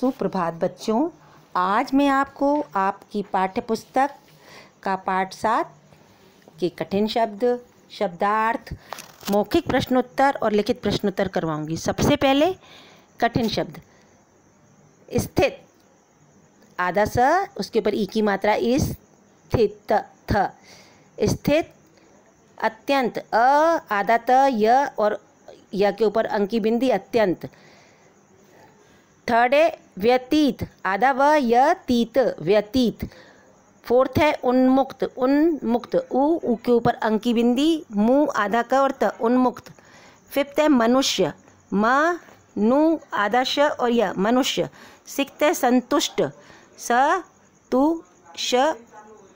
सुप्रभात बच्चों आज मैं आपको आपकी पाठ्य पुस्तक का पाठ सात के कठिन शब्द शब्दार्थ मौखिक प्रश्नोत्तर और लिखित प्रश्नोत्तर करवाऊंगी सबसे पहले कठिन शब्द स्थित आधा स उसके ऊपर ई की मात्रा इस स्थित थ स्थित अत्यंत अ आधा त य और य के ऊपर अंकी बिंदी अत्यंत थर्ड है व्यतीत आधा व यतीत व्यतीत फोर्थ है उन्मुक्त उन्मुक्त उ ऊ के ऊपर अंकी बिंदी मु आधा का और त उन्मुक्त फिफ्थ है मनुष्य म नु आधा श और य मनुष्य सिक्स्थ है संतुष्ट स तु श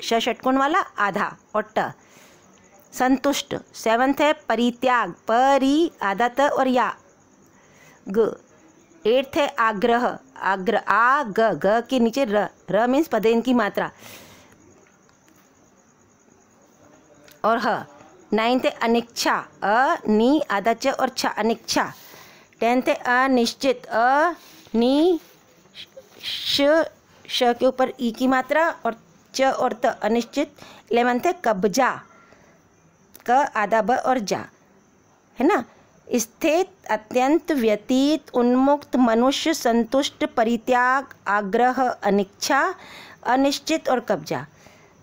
श षटकोण वाला आधा और ट संतुष्ट सेवंथ है परित्याग परी आधा त और या ग एट्थ है आग्रह आग्र आ ग ग के नीचे र र मीन्स पदेन की मात्रा और ह नाइन्थ है अनिच्छा अ नी आधा च और छ अनिच्छा टेंथ है अनिश्चित अ नी श श के ऊपर ई की मात्रा और च और त अनिश्चित इलेवेंथ है कब्जा क आधा ब और जा है ना स्थित अत्यंत व्यतीत उन्मुक्त मनुष्य संतुष्ट परित्याग आग्रह अनिच्छा अनिश्चित और कब्जा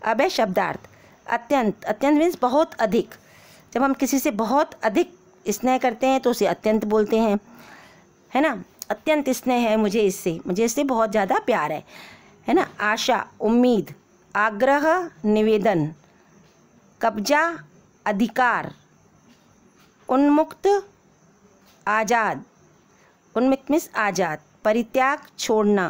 अब है शब्दार्थ अत्यंत अत्यंत मीन्स बहुत अधिक जब हम किसी से बहुत अधिक स्नेह करते हैं तो उसे अत्यंत बोलते हैं है ना अत्यंत स्नेह है मुझे इससे मुझे इससे बहुत ज़्यादा प्यार है है ना आशा उम्मीद आग्रह निवेदन कब्जा अधिकार उन्मुक्त आज़ाद उन्मितमिस आज़ाद परित्याग छोड़ना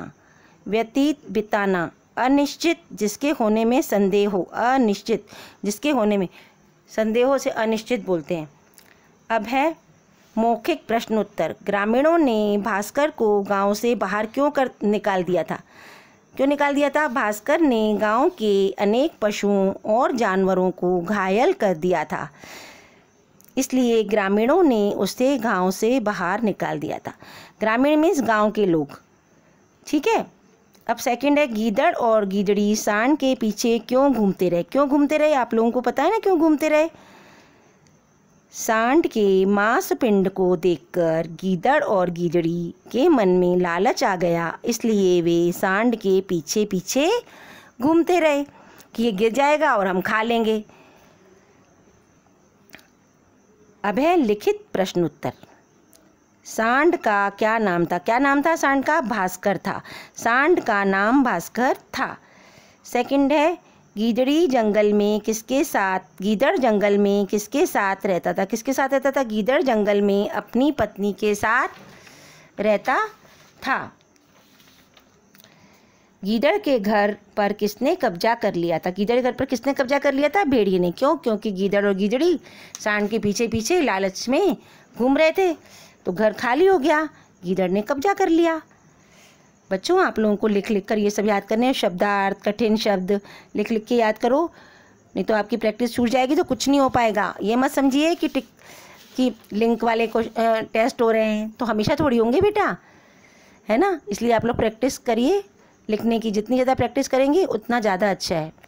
व्यतीत बिताना अनिश्चित जिसके होने में संदेह हो अनिश्चित जिसके होने में संदेहों से अनिश्चित बोलते हैं अब है मौखिक प्रश्नोत्तर ग्रामीणों ने भास्कर को गांव से बाहर क्यों कर निकाल दिया था क्यों निकाल दिया था भास्कर ने गांव के अनेक पशुओं और जानवरों को घायल कर दिया था इसलिए ग्रामीणों ने उसे गांव से बाहर निकाल दिया था ग्रामीण मीन्स गांव के लोग ठीक है अब सेकंड है गीदड़ और गीदड़ी सांड के पीछे क्यों घूमते रहे क्यों घूमते रहे आप लोगों को पता है ना क्यों घूमते रहे सांड के मांस पिंड को देखकर गीदड़ और गीदड़ी के मन में लालच आ गया इसलिए वे सांड के पीछे पीछे घूमते रहे कि ये गिर जाएगा और हम खा लेंगे अब है लिखित प्रश्नोत्तर सांड का क्या नाम था क्या नाम था सांड का भास्कर था सांड का नाम भास्कर था सेकंड है गीदड़ी जंगल में किसके साथ गीदड़ जंगल में किसके साथ रहता था किसके साथ रहता था गीदड़ जंगल में अपनी पत्नी के साथ रहता था गीदड़ के घर पर किसने कब्जा कर लिया था गीदड़ के घर पर किसने कब्जा कर लिया था भेड़िए ने क्यों क्योंकि गीदड़ और गीदड़ी सांड के पीछे पीछे लालच में घूम रहे थे तो घर खाली हो गया गीदड़ ने कब्जा कर लिया बच्चों आप लोगों को लिख लिख कर ये सब याद करने हैं शब्दार्थ कठिन शब्द लिख लिख के याद करो नहीं तो आपकी प्रैक्टिस छूट जाएगी तो कुछ नहीं हो पाएगा ये मत समझिए कि टिक कि लिंक वाले को टेस्ट हो रहे हैं तो हमेशा थोड़ी होंगे बेटा है ना इसलिए आप लोग प्रैक्टिस करिए लिखने की जितनी ज़्यादा प्रैक्टिस करेंगी उतना ज़्यादा अच्छा है